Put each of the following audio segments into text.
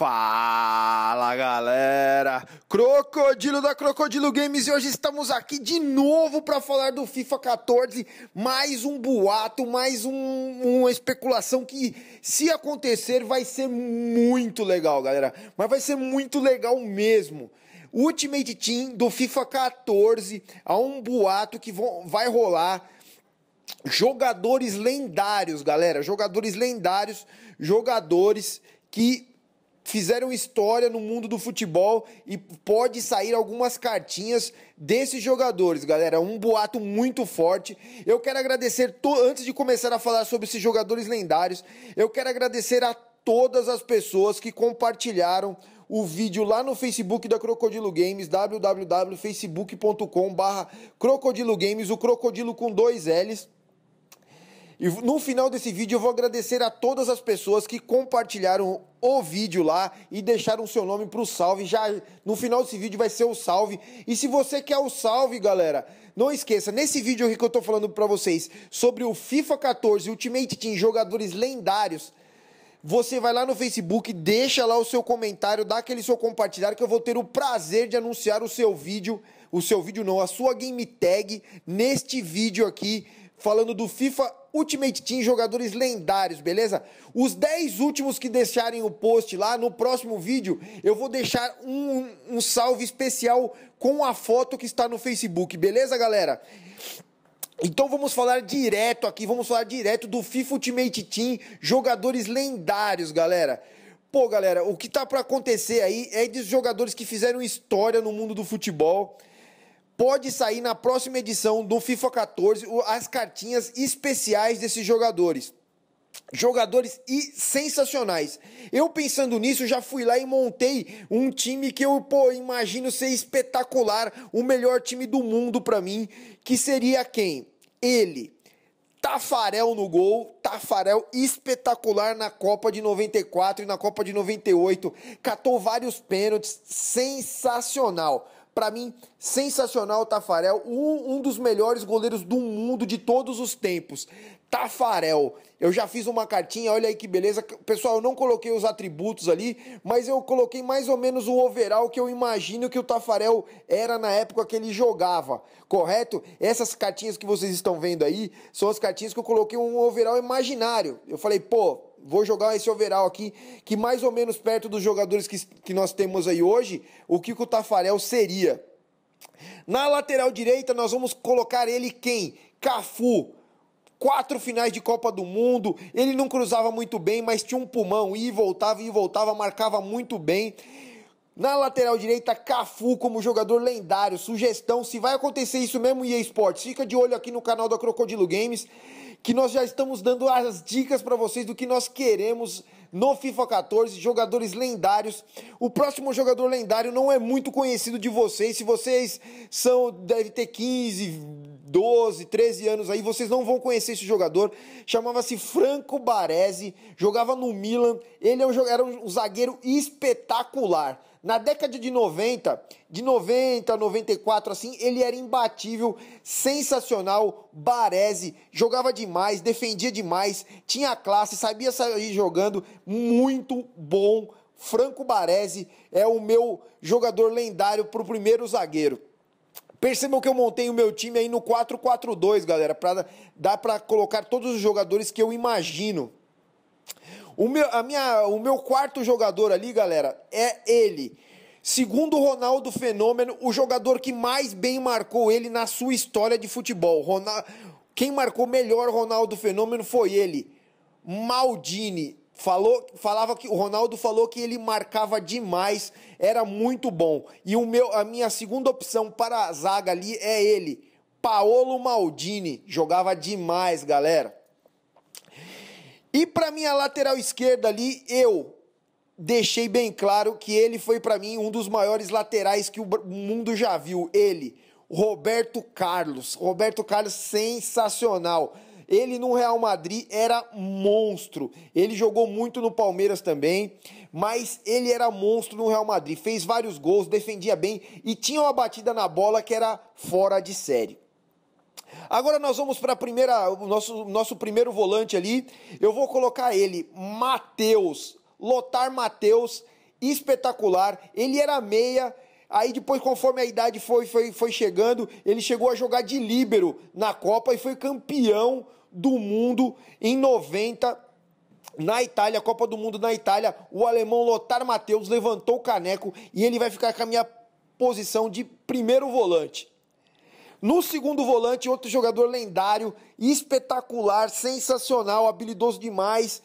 Fala galera, Crocodilo da Crocodilo Games e hoje estamos aqui de novo para falar do FIFA 14. Mais um boato, mais um, uma especulação que, se acontecer, vai ser muito legal, galera. Mas vai ser muito legal mesmo. Ultimate Team do FIFA 14, há um boato que vão, vai rolar jogadores lendários, galera. Jogadores lendários, jogadores que fizeram história no mundo do futebol e pode sair algumas cartinhas desses jogadores, galera. Um boato muito forte. Eu quero agradecer, antes de começar a falar sobre esses jogadores lendários, eu quero agradecer a todas as pessoas que compartilharam o vídeo lá no Facebook da Crocodilo Games, wwwfacebookcom Games, o crocodilo com dois L's. E no final desse vídeo eu vou agradecer a todas as pessoas que compartilharam o vídeo lá e deixaram seu nome para o salve. Já no final desse vídeo vai ser o salve. E se você quer o salve, galera, não esqueça, nesse vídeo aqui que eu estou falando para vocês sobre o FIFA 14 Ultimate Team, jogadores lendários, você vai lá no Facebook, deixa lá o seu comentário, dá aquele seu compartilhar que eu vou ter o prazer de anunciar o seu vídeo, o seu vídeo não, a sua game tag neste vídeo aqui falando do FIFA Ultimate Team, jogadores lendários, beleza? Os 10 últimos que deixarem o post lá, no próximo vídeo, eu vou deixar um, um salve especial com a foto que está no Facebook, beleza, galera? Então vamos falar direto aqui, vamos falar direto do FIFA Ultimate Team, jogadores lendários, galera. Pô, galera, o que tá para acontecer aí é dos jogadores que fizeram história no mundo do futebol pode sair na próxima edição do FIFA 14 as cartinhas especiais desses jogadores. Jogadores e sensacionais. Eu pensando nisso, já fui lá e montei um time que eu pô, imagino ser espetacular, o melhor time do mundo para mim, que seria quem? Ele, Tafarel no gol, Tafarel espetacular na Copa de 94 e na Copa de 98, catou vários pênaltis, sensacional. Para mim, sensacional o Tafarel, um, um dos melhores goleiros do mundo de todos os tempos. Tafarel. Eu já fiz uma cartinha, olha aí que beleza. Pessoal, eu não coloquei os atributos ali, mas eu coloquei mais ou menos o overall que eu imagino que o Tafarel era na época que ele jogava, correto? Essas cartinhas que vocês estão vendo aí são as cartinhas que eu coloquei um overall imaginário. Eu falei, pô, vou jogar esse overall aqui, que mais ou menos perto dos jogadores que, que nós temos aí hoje, o que o Tafarel seria. Na lateral direita, nós vamos colocar ele quem? Cafu. Quatro finais de Copa do Mundo, ele não cruzava muito bem, mas tinha um pulmão, ia e voltava, ia e voltava, marcava muito bem. Na lateral direita, Cafu como jogador lendário. Sugestão: se vai acontecer isso mesmo, EA Sports, fica de olho aqui no canal da Crocodilo Games que nós já estamos dando as dicas para vocês do que nós queremos no FIFA 14, jogadores lendários. O próximo jogador lendário não é muito conhecido de vocês. Se vocês são deve ter 15, 12, 13 anos aí, vocês não vão conhecer esse jogador. Chamava-se Franco Baresi, jogava no Milan. Ele é era um zagueiro espetacular. Na década de 90, de 90 94, assim, ele era imbatível, sensacional, Baresi, jogava demais, defendia demais, tinha classe, sabia sair jogando, muito bom. Franco Baresi é o meu jogador lendário para o primeiro zagueiro. Percebam que eu montei o meu time aí no 4-4-2, galera, para dar para colocar todos os jogadores que eu imagino. O meu, a minha, o meu quarto jogador ali, galera, é ele. Segundo o Ronaldo Fenômeno, o jogador que mais bem marcou ele na sua história de futebol. Ronaldo, quem marcou melhor Ronaldo Fenômeno foi ele. Maldini. Falou, falava que o Ronaldo falou que ele marcava demais, era muito bom. E o meu, a minha segunda opção para a zaga ali é ele, Paolo Maldini. Jogava demais, galera. E para minha lateral esquerda ali, eu deixei bem claro que ele foi para mim um dos maiores laterais que o mundo já viu. Ele, Roberto Carlos. Roberto Carlos sensacional. Ele no Real Madrid era monstro. Ele jogou muito no Palmeiras também, mas ele era monstro no Real Madrid. Fez vários gols, defendia bem e tinha uma batida na bola que era fora de série. Agora nós vamos para a primeira, o nosso, nosso primeiro volante ali. Eu vou colocar ele, Matheus, Lotar Matheus, espetacular. Ele era meia, aí depois conforme a idade foi, foi, foi chegando, ele chegou a jogar de líbero na Copa e foi campeão do mundo em 90 na Itália, Copa do Mundo na Itália, o alemão Lothar Matheus levantou o caneco e ele vai ficar com a minha posição de primeiro volante. No segundo volante, outro jogador lendário, espetacular, sensacional, habilidoso demais.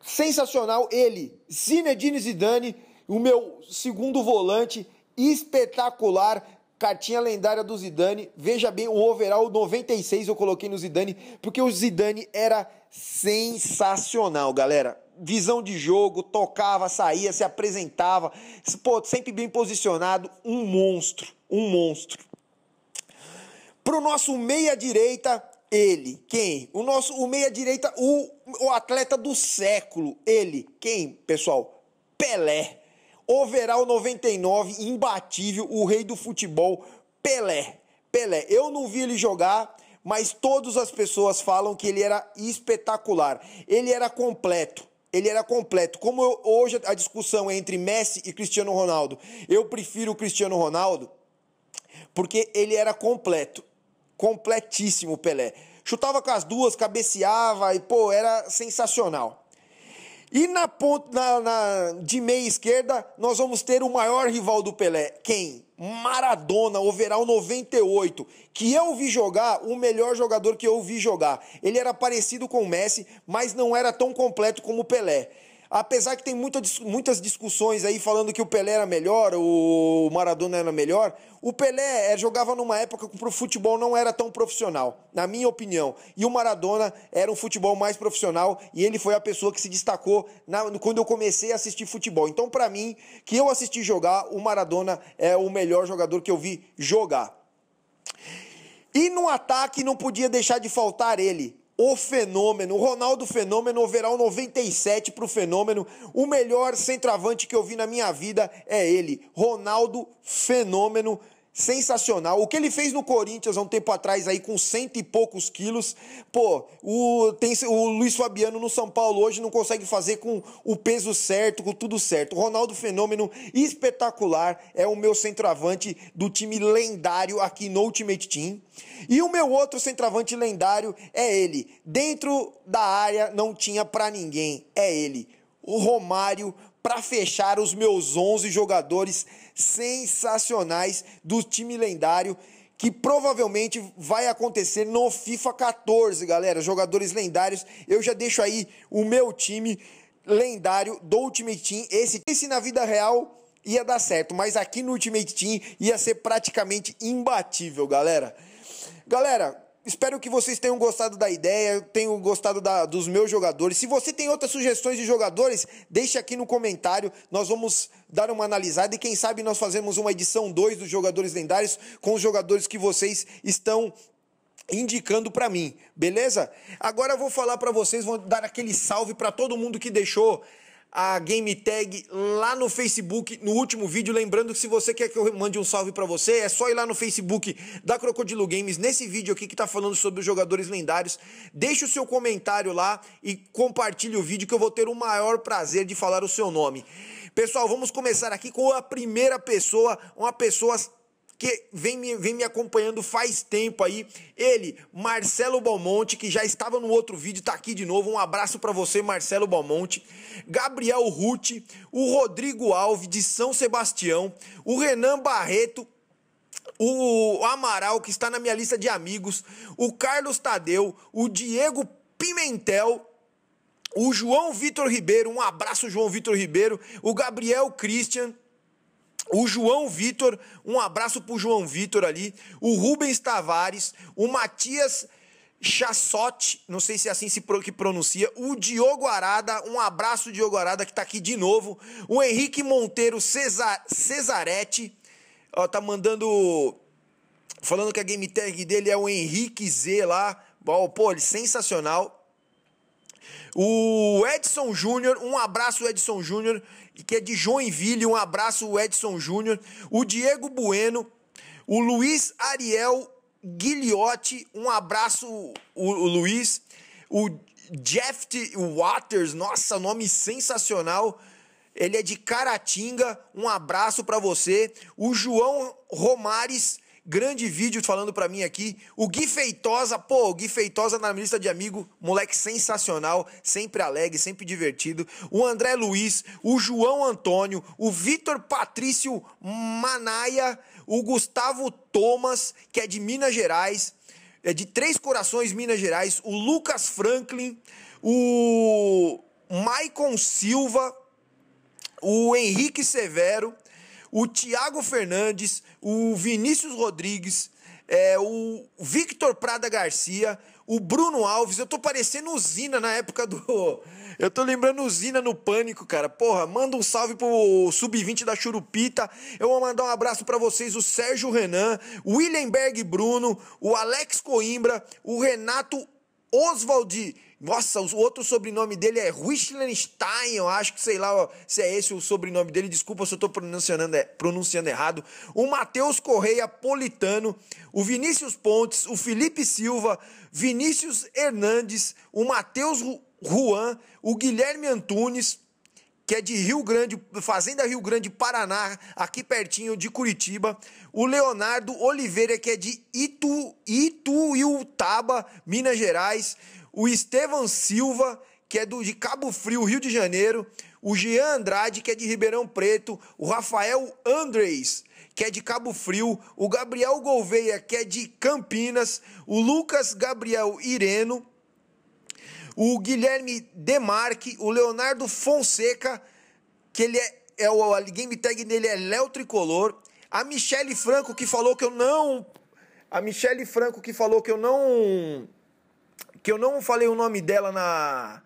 Sensacional ele, Zinedine Zidane, o meu segundo volante, espetacular, cartinha lendária do Zidane. Veja bem, o overall 96 eu coloquei no Zidane, porque o Zidane era sensacional, galera. Visão de jogo, tocava, saía, se apresentava, pô, sempre bem posicionado, um monstro, um monstro. Para o nosso meia-direita, ele. Quem? O nosso o meia-direita, o, o atleta do século. Ele. Quem, pessoal? Pelé. Overall 99, imbatível, o rei do futebol, Pelé. Pelé. Eu não vi ele jogar, mas todas as pessoas falam que ele era espetacular. Ele era completo. Ele era completo. Como eu, hoje a discussão é entre Messi e Cristiano Ronaldo, eu prefiro o Cristiano Ronaldo porque ele era completo completíssimo o Pelé. Chutava com as duas, cabeceava e, pô, era sensacional. E na ponta na, na, de meia esquerda, nós vamos ter o maior rival do Pelé. Quem? Maradona, overall 98, que eu vi jogar, o melhor jogador que eu vi jogar. Ele era parecido com o Messi, mas não era tão completo como o Pelé apesar que tem muita, muitas discussões aí falando que o Pelé era melhor, o Maradona era melhor, o Pelé eh, jogava numa época que o futebol não era tão profissional, na minha opinião. E o Maradona era um futebol mais profissional e ele foi a pessoa que se destacou na, quando eu comecei a assistir futebol. Então, para mim, que eu assisti jogar, o Maradona é o melhor jogador que eu vi jogar. E no ataque não podia deixar de faltar ele, o fenômeno, o Ronaldo Fenômeno, overall 97 para o fenômeno. O melhor centroavante que eu vi na minha vida é ele, Ronaldo Fenômeno sensacional. O que ele fez no Corinthians há um tempo atrás aí com cento e poucos quilos, pô, o, tem, o Luiz Fabiano no São Paulo hoje não consegue fazer com o peso certo, com tudo certo. O Ronaldo Fenômeno espetacular, é o meu centroavante do time lendário aqui no Ultimate Team. E o meu outro centroavante lendário é ele. Dentro da área não tinha para ninguém, é ele o Romário, para fechar os meus 11 jogadores sensacionais do time lendário que provavelmente vai acontecer no FIFA 14, galera. Jogadores lendários. Eu já deixo aí o meu time lendário do Ultimate Team. Esse, esse na vida real ia dar certo, mas aqui no Ultimate Team ia ser praticamente imbatível, galera. Galera, Espero que vocês tenham gostado da ideia, tenham gostado da, dos meus jogadores. Se você tem outras sugestões de jogadores, deixe aqui no comentário. Nós vamos dar uma analisada e quem sabe nós fazemos uma edição 2 dos jogadores lendários com os jogadores que vocês estão indicando para mim, beleza? Agora eu vou falar para vocês, vou dar aquele salve para todo mundo que deixou a game tag lá no Facebook, no último vídeo. Lembrando que se você quer que eu mande um salve para você, é só ir lá no Facebook da Crocodilo Games, nesse vídeo aqui que tá falando sobre os jogadores lendários. Deixe o seu comentário lá e compartilhe o vídeo que eu vou ter o maior prazer de falar o seu nome. Pessoal, vamos começar aqui com a primeira pessoa, uma pessoa que vem me, vem me acompanhando faz tempo aí. Ele, Marcelo Balmonte, que já estava no outro vídeo, tá aqui de novo. Um abraço para você, Marcelo Balmonte. Gabriel Ruth, o Rodrigo Alves de São Sebastião, o Renan Barreto, o Amaral, que está na minha lista de amigos, o Carlos Tadeu, o Diego Pimentel, o João Vitor Ribeiro, um abraço, João Vitor Ribeiro, o Gabriel Christian. O João Vitor, um abraço pro João Vitor ali. O Rubens Tavares, o Matias Chassot, não sei se é assim que pronuncia, o Diogo Arada, um abraço Diogo Arada que tá aqui de novo, o Henrique Monteiro Cesar, ó, tá mandando falando que a game tag dele é o Henrique Z lá, ó, pô, ele, sensacional. O Edson Júnior, um abraço Edson Júnior que é de Joinville. Um abraço, Edson Júnior, o Diego Bueno, o Luiz Ariel Guilhote, um abraço, o, o Luiz, o Jeff Waters, nossa, nome sensacional. Ele é de Caratinga, um abraço para você. O João Romares Grande vídeo falando para mim aqui. O Gui Feitosa, pô, o Gui Feitosa na lista de amigo, moleque sensacional, sempre alegre, sempre divertido. O André Luiz, o João Antônio, o Vitor Patrício Manaia, o Gustavo Thomas, que é de Minas Gerais, é de Três Corações, Minas Gerais, o Lucas Franklin, o Maicon Silva, o Henrique Severo, o Thiago Fernandes, o Vinícius Rodrigues, é, o Victor Prada Garcia, o Bruno Alves. Eu tô parecendo usina na época do. Eu tô lembrando usina no pânico, cara. Porra, manda um salve pro Sub-20 da Churupita. Eu vou mandar um abraço para vocês, o Sérgio Renan, o Willenberg Bruno, o Alex Coimbra, o Renato Oswald nossa, o outro sobrenome dele é Wichlenstein, eu acho que sei lá se é esse o sobrenome dele. Desculpa se eu estou pronunciando, é, pronunciando errado. O Matheus Correia Politano, o Vinícius Pontes, o Felipe Silva, Vinícius Hernandes, o Matheus Juan, o Guilherme Antunes, que é de Rio Grande, Fazenda Rio Grande, Paraná, aqui pertinho de Curitiba. O Leonardo Oliveira, que é de Itu, Ituiutaba, Minas Gerais o Estevão Silva, que é do, de Cabo Frio, Rio de Janeiro, o Jean Andrade, que é de Ribeirão Preto, o Rafael Andres, que é de Cabo Frio, o Gabriel Gouveia, que é de Campinas, o Lucas Gabriel Ireno, o Guilherme Demarque, o Leonardo Fonseca, que ele é, é o a game tag dele é Léo Tricolor, a Michele Franco que falou que eu não a Michele Franco que falou que eu não que eu não falei o nome dela na.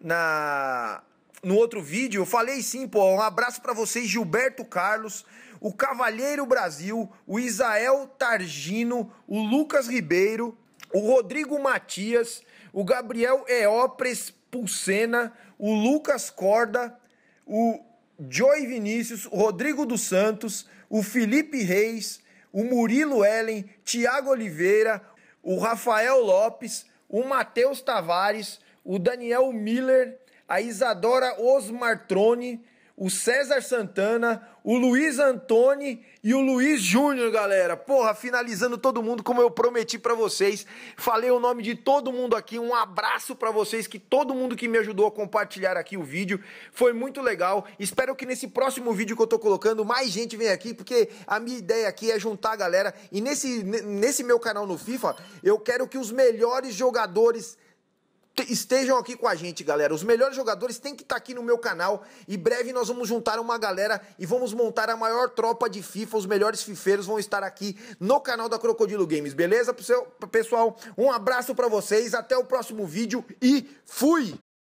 na no outro vídeo, eu falei sim, pô. Um abraço para vocês, Gilberto Carlos, o Cavalheiro Brasil, o Isael Targino, o Lucas Ribeiro, o Rodrigo Matias, o Gabriel Eópres Pulsena, o Lucas Corda, o Joy Vinícius, o Rodrigo dos Santos, o Felipe Reis, o Murilo Ellen, Tiago Oliveira, o Rafael Lopes, o Matheus Tavares, o Daniel Miller, a Isadora Osmartrone, o César Santana, o Luiz Antoni e o Luiz Júnior, galera. Porra, finalizando todo mundo como eu prometi para vocês. Falei o nome de todo mundo aqui. Um abraço para vocês que todo mundo que me ajudou a compartilhar aqui o vídeo. Foi muito legal. Espero que nesse próximo vídeo que eu tô colocando mais gente venha aqui, porque a minha ideia aqui é juntar a galera e nesse nesse meu canal no FIFA, eu quero que os melhores jogadores estejam aqui com a gente, galera. Os melhores jogadores têm que estar tá aqui no meu canal. E breve nós vamos juntar uma galera e vamos montar a maior tropa de FIFA. Os melhores fifeiros vão estar aqui no canal da Crocodilo Games, beleza? Pessoal, um abraço para vocês, até o próximo vídeo e fui!